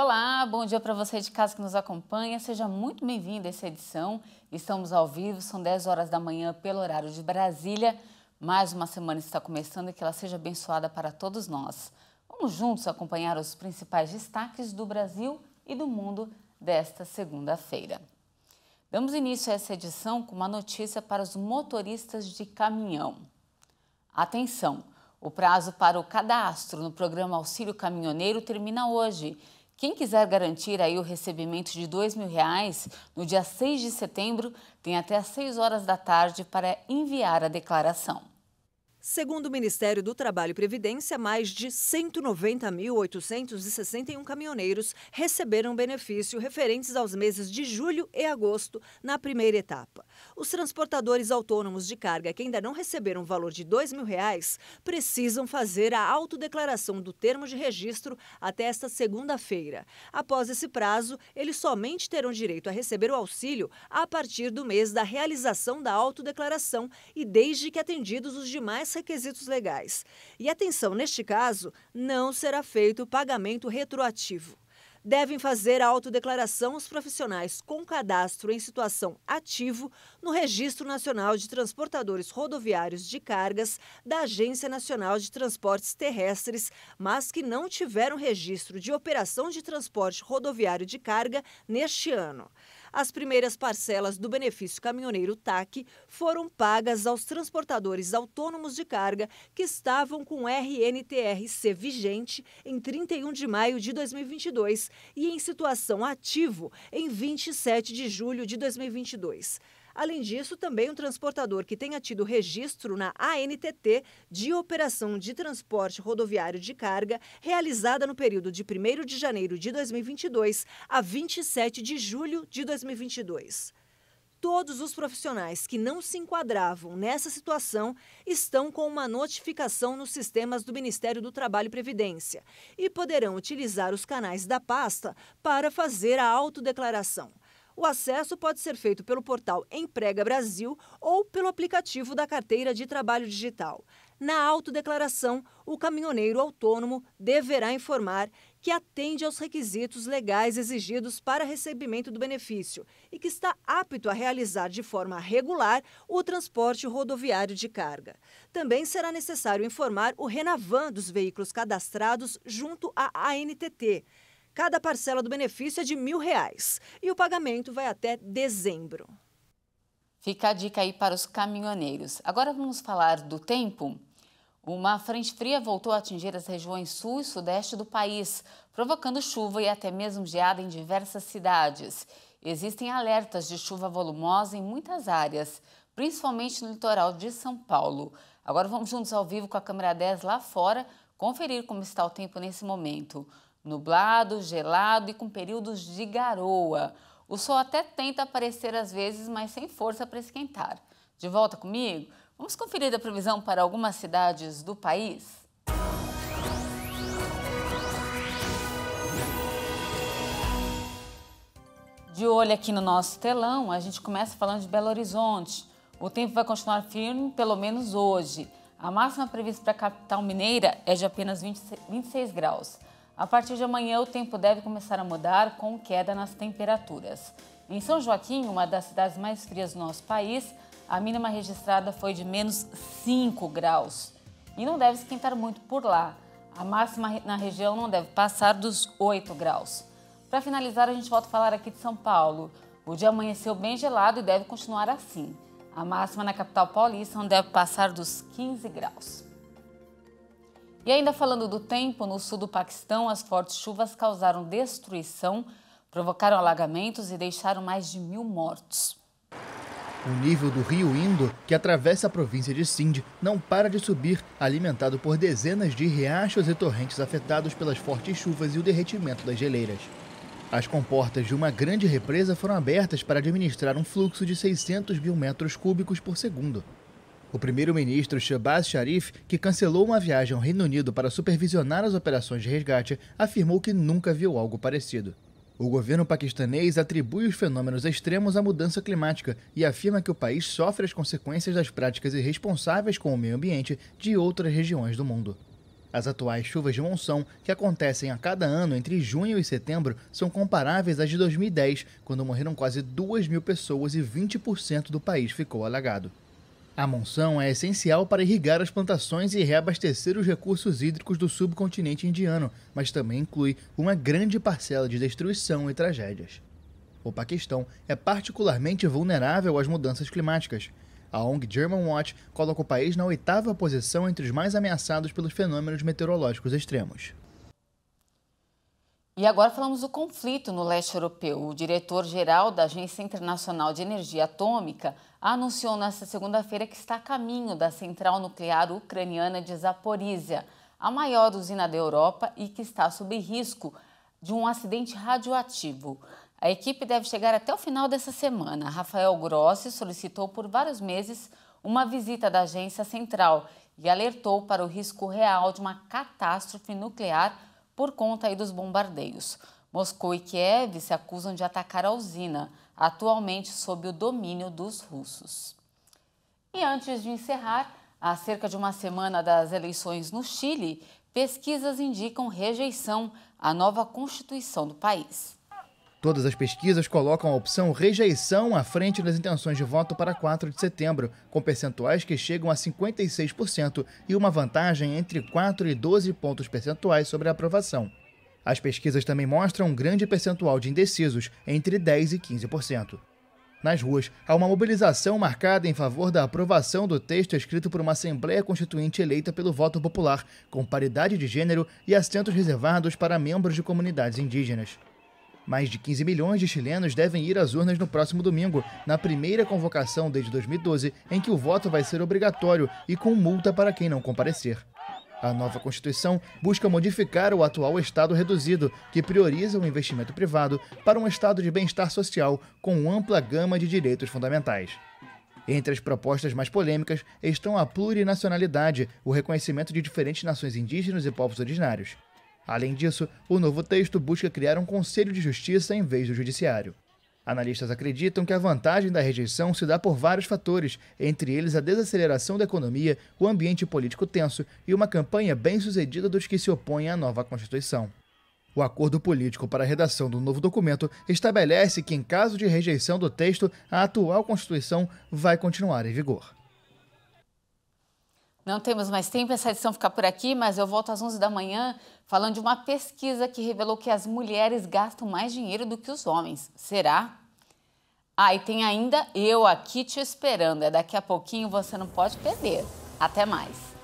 Olá, bom dia para você de casa que nos acompanha. Seja muito bem-vindo a essa edição. Estamos ao vivo, são 10 horas da manhã pelo horário de Brasília. Mais uma semana está começando e que ela seja abençoada para todos nós. Vamos juntos acompanhar os principais destaques do Brasil e do mundo desta segunda-feira. Damos início a essa edição com uma notícia para os motoristas de caminhão. Atenção! O prazo para o cadastro no programa Auxílio Caminhoneiro termina hoje quem quiser garantir aí o recebimento de R$ 2.000 no dia 6 de setembro, tem até às 6 horas da tarde para enviar a declaração. Segundo o Ministério do Trabalho e Previdência, mais de 190.861 caminhoneiros receberam benefício referentes aos meses de julho e agosto na primeira etapa. Os transportadores autônomos de carga que ainda não receberam o valor de R$ 2.000 precisam fazer a autodeclaração do termo de registro até esta segunda-feira. Após esse prazo, eles somente terão direito a receber o auxílio a partir do mês da realização da autodeclaração e desde que atendidos os demais mais requisitos legais. E atenção, neste caso, não será feito o pagamento retroativo. Devem fazer a autodeclaração os profissionais com cadastro em situação ativo no Registro Nacional de Transportadores Rodoviários de Cargas da Agência Nacional de Transportes Terrestres, mas que não tiveram registro de operação de transporte rodoviário de carga neste ano. As primeiras parcelas do benefício caminhoneiro TAC foram pagas aos transportadores autônomos de carga que estavam com RNTRC vigente em 31 de maio de 2022 e em situação ativo em 27 de julho de 2022. Além disso, também um transportador que tenha tido registro na ANTT de operação de transporte rodoviário de carga realizada no período de 1 de janeiro de 2022 a 27 de julho de 2022 todos os profissionais que não se enquadravam nessa situação estão com uma notificação nos sistemas do Ministério do Trabalho e Previdência e poderão utilizar os canais da pasta para fazer a autodeclaração. O acesso pode ser feito pelo portal Emprega Brasil ou pelo aplicativo da Carteira de Trabalho Digital. Na autodeclaração, o caminhoneiro autônomo deverá informar que atende aos requisitos legais exigidos para recebimento do benefício e que está apto a realizar de forma regular o transporte rodoviário de carga. Também será necessário informar o Renavan dos veículos cadastrados junto à ANTT Cada parcela do benefício é de mil reais e o pagamento vai até dezembro. Fica a dica aí para os caminhoneiros. Agora vamos falar do tempo. Uma frente fria voltou a atingir as regiões sul e sudeste do país, provocando chuva e até mesmo geada em diversas cidades. Existem alertas de chuva volumosa em muitas áreas, principalmente no litoral de São Paulo. Agora vamos juntos ao vivo com a câmera 10 lá fora conferir como está o tempo nesse momento nublado, gelado e com períodos de garoa. O sol até tenta aparecer às vezes, mas sem força para esquentar. De volta comigo? Vamos conferir a previsão para algumas cidades do país? De olho aqui no nosso telão, a gente começa falando de Belo Horizonte. O tempo vai continuar firme, pelo menos hoje. A máxima prevista para a capital mineira é de apenas 26 graus. A partir de amanhã, o tempo deve começar a mudar com queda nas temperaturas. Em São Joaquim, uma das cidades mais frias do nosso país, a mínima registrada foi de menos 5 graus. E não deve esquentar muito por lá. A máxima na região não deve passar dos 8 graus. Para finalizar, a gente volta a falar aqui de São Paulo. O dia amanheceu bem gelado e deve continuar assim. A máxima na capital paulista não deve passar dos 15 graus. E ainda falando do tempo, no sul do Paquistão, as fortes chuvas causaram destruição, provocaram alagamentos e deixaram mais de mil mortos. O nível do rio Indo, que atravessa a província de Sindh, não para de subir, alimentado por dezenas de riachos e torrentes afetados pelas fortes chuvas e o derretimento das geleiras. As comportas de uma grande represa foram abertas para administrar um fluxo de 600 mil metros cúbicos por segundo. O primeiro-ministro Shabazz Sharif, que cancelou uma viagem ao Reino Unido para supervisionar as operações de resgate, afirmou que nunca viu algo parecido. O governo paquistanês atribui os fenômenos extremos à mudança climática e afirma que o país sofre as consequências das práticas irresponsáveis com o meio ambiente de outras regiões do mundo. As atuais chuvas de monção, que acontecem a cada ano entre junho e setembro, são comparáveis às de 2010, quando morreram quase 2 mil pessoas e 20% do país ficou alagado. A monção é essencial para irrigar as plantações e reabastecer os recursos hídricos do subcontinente indiano, mas também inclui uma grande parcela de destruição e tragédias. O Paquistão é particularmente vulnerável às mudanças climáticas. A ONG German Watch coloca o país na oitava posição entre os mais ameaçados pelos fenômenos meteorológicos extremos. E agora falamos do conflito no leste europeu. O diretor-geral da Agência Internacional de Energia Atômica anunciou nesta segunda-feira que está a caminho da central nuclear ucraniana de Zaporizhia, a maior usina da Europa e que está sob risco de um acidente radioativo. A equipe deve chegar até o final dessa semana. Rafael Grossi solicitou por vários meses uma visita da agência central e alertou para o risco real de uma catástrofe nuclear por conta aí dos bombardeios. Moscou e Kiev se acusam de atacar a usina, atualmente sob o domínio dos russos. E antes de encerrar, há cerca de uma semana das eleições no Chile, pesquisas indicam rejeição à nova Constituição do país. Todas as pesquisas colocam a opção rejeição à frente das intenções de voto para 4 de setembro, com percentuais que chegam a 56% e uma vantagem entre 4 e 12 pontos percentuais sobre a aprovação. As pesquisas também mostram um grande percentual de indecisos, entre 10 e 15%. Nas ruas, há uma mobilização marcada em favor da aprovação do texto escrito por uma Assembleia Constituinte eleita pelo voto popular, com paridade de gênero e assentos reservados para membros de comunidades indígenas. Mais de 15 milhões de chilenos devem ir às urnas no próximo domingo, na primeira convocação desde 2012, em que o voto vai ser obrigatório e com multa para quem não comparecer. A nova Constituição busca modificar o atual Estado reduzido, que prioriza o investimento privado, para um Estado de bem-estar social com ampla gama de direitos fundamentais. Entre as propostas mais polêmicas estão a plurinacionalidade, o reconhecimento de diferentes nações indígenas e povos originários. Além disso, o novo texto busca criar um conselho de justiça em vez do judiciário. Analistas acreditam que a vantagem da rejeição se dá por vários fatores, entre eles a desaceleração da economia, o ambiente político tenso e uma campanha bem-sucedida dos que se opõem à nova Constituição. O acordo político para a redação do novo documento estabelece que, em caso de rejeição do texto, a atual Constituição vai continuar em vigor. Não temos mais tempo, essa edição fica por aqui, mas eu volto às 11 da manhã falando de uma pesquisa que revelou que as mulheres gastam mais dinheiro do que os homens. Será? Ah, e tem ainda eu aqui te esperando. É daqui a pouquinho, você não pode perder. Até mais.